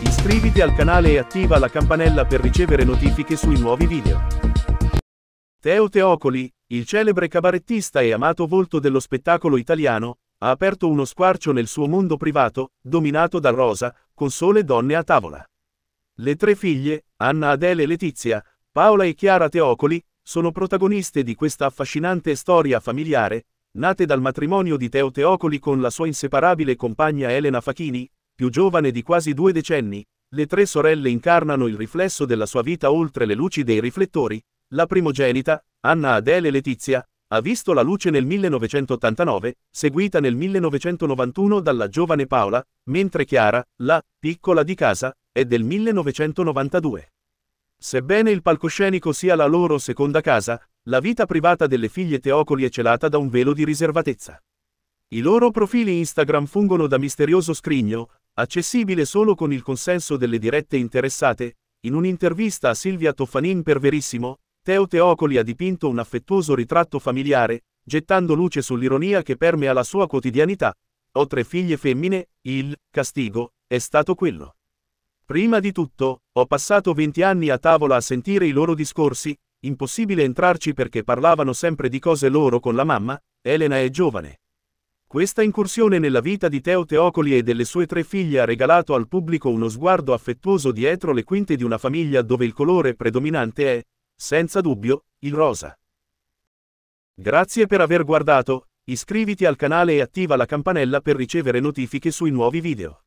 Iscriviti al canale e attiva la campanella per ricevere notifiche sui nuovi video. Teo Teocoli, il celebre cabarettista e amato volto dello spettacolo italiano, ha aperto uno squarcio nel suo mondo privato, dominato da Rosa, con sole donne a tavola. Le tre figlie, Anna Adele e Letizia, Paola e Chiara Teocoli, sono protagoniste di questa affascinante storia familiare, nate dal matrimonio di Teo Teocoli con la sua inseparabile compagna Elena Fachini, più giovane di quasi due decenni, le tre sorelle incarnano il riflesso della sua vita oltre le luci dei riflettori. La primogenita, Anna Adele Letizia, ha visto la luce nel 1989, seguita nel 1991 dalla giovane Paola, mentre Chiara, la piccola di casa, è del 1992. Sebbene il palcoscenico sia la loro seconda casa, la vita privata delle figlie Teocoli è celata da un velo di riservatezza. I loro profili Instagram fungono da misterioso scrigno, accessibile solo con il consenso delle dirette interessate, in un'intervista a Silvia Toffanin per Verissimo, Teo Teocoli ha dipinto un affettuoso ritratto familiare, gettando luce sull'ironia che permea la sua quotidianità. Ho tre figlie femmine, il castigo è stato quello. Prima di tutto, ho passato 20 anni a tavola a sentire i loro discorsi, impossibile entrarci perché parlavano sempre di cose loro con la mamma, Elena è giovane. Questa incursione nella vita di Teo Teocoli e delle sue tre figlie ha regalato al pubblico uno sguardo affettuoso dietro le quinte di una famiglia dove il colore predominante è, senza dubbio, il rosa. Grazie per aver guardato, iscriviti al canale e attiva la campanella per ricevere notifiche sui nuovi video.